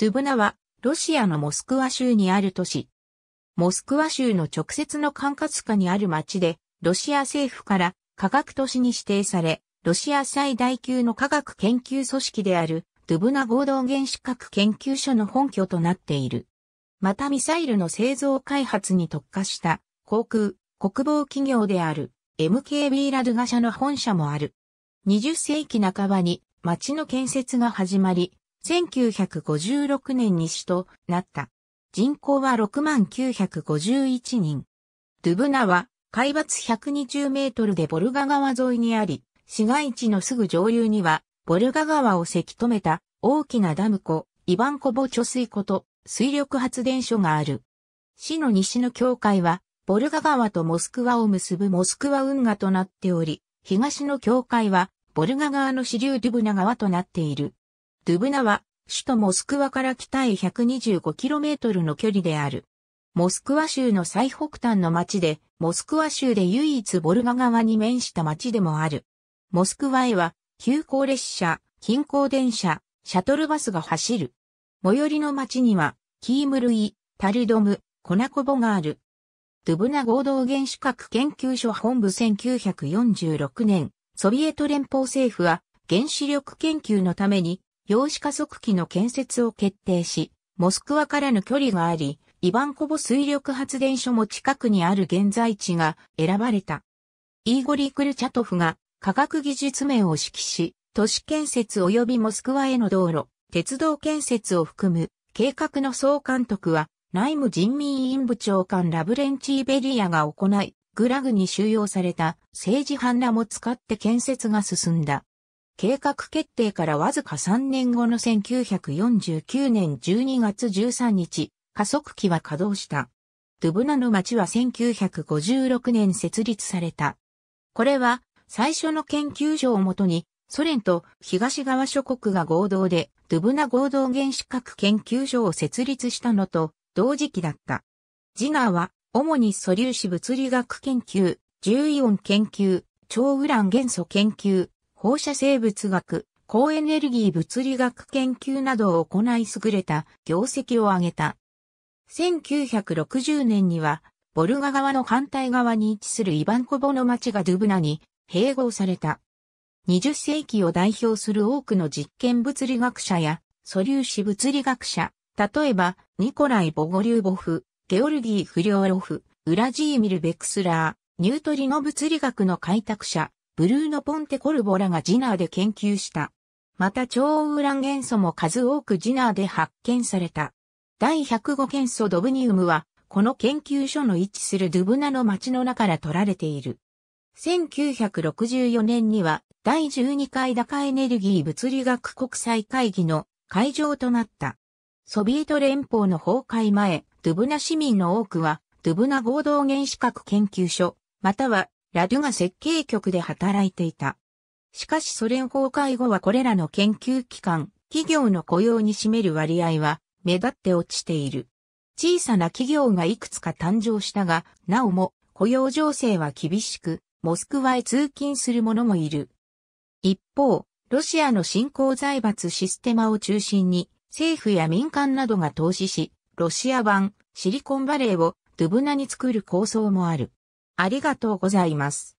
ドゥブナは、ロシアのモスクワ州にある都市。モスクワ州の直接の管轄下にある町で、ロシア政府から科学都市に指定され、ロシア最大級の科学研究組織である、ドゥブナ合同原子核研究所の本拠となっている。またミサイルの製造開発に特化した航空、国防企業である MKB ラドゥガ社の本社もある。20世紀半ばに町の建設が始まり、1956年に首都なった。人口は6951人。ドゥブナは海抜120メートルでボルガ川沿いにあり、市街地のすぐ上流には、ボルガ川をせき止めた大きなダム湖、イバンコボ貯水湖と水力発電所がある。市の西の境界は、ボルガ川とモスクワを結ぶモスクワ運河となっており、東の境界は、ボルガ川の支流ドゥブナ川となっている。ドゥブナは、首都モスクワから北へ 125km の距離である。モスクワ州の最北端の町で、モスクワ州で唯一ボルガ川に面した町でもある。モスクワへは、急行列車、近郊電車、シャトルバスが走る。最寄りの町には、キームルイ、タルドム、コナコボがある。ドゥブナ合同原子核研究所本部1946年、ソビエト連邦政府は原子力研究のために陽子加速器の建設を決定し、モスクワからの距離があり、イバンコボ水力発電所も近くにある現在地が選ばれた。イーゴリー・クルチャトフが科学技術面を指揮し、都市建設及びモスクワへの道路、鉄道建設を含む計画の総監督は内務人民委員部長官ラブレンチーベリアが行い、グラグに収容された政治犯らも使って建設が進んだ。計画決定からわずか3年後の1949年12月13日、加速器は稼働した。ドゥブナの町は1956年設立された。これは最初の研究所をもとにソ連と東側諸国が合同でドゥブナ合同原子核研究所を設立したのと同時期だった。ジナーは主に素粒子物理学研究、重イオン研究、超ウラン元素研究、放射生物学、高エネルギー物理学研究などを行い優れた業績を挙げた。1960年には、ボルガ川の反対側に位置するイバンコボの町がドゥブナに併合された。20世紀を代表する多くの実験物理学者や素粒子物理学者、例えばニコライ・ボゴリューボフ、ゲオルギー・フリョーロフ、ウラジーミル・ベクスラー、ニュートリノ物理学の開拓者、ブルーノ・ポンテ・コルボラがジナーで研究した。また超ウラン元素も数多くジナーで発見された。第105元素ドブニウムは、この研究所の位置するドゥブナの町の中から取られている。1964年には、第12回高エネルギー物理学国際会議の会場となった。ソビエト連邦の崩壊前、ドゥブナ市民の多くは、ドゥブナ合同原子核研究所、またはラドゥが設計局で働いていた。しかしソ連崩壊後はこれらの研究機関、企業の雇用に占める割合は目立って落ちている。小さな企業がいくつか誕生したが、なおも雇用情勢は厳しく、モスクワへ通勤する者もいる。一方、ロシアの新興財閥システマを中心に、政府や民間などが投資し、ロシア版シリコンバレーをドゥブナに作る構想もある。ありがとうございます。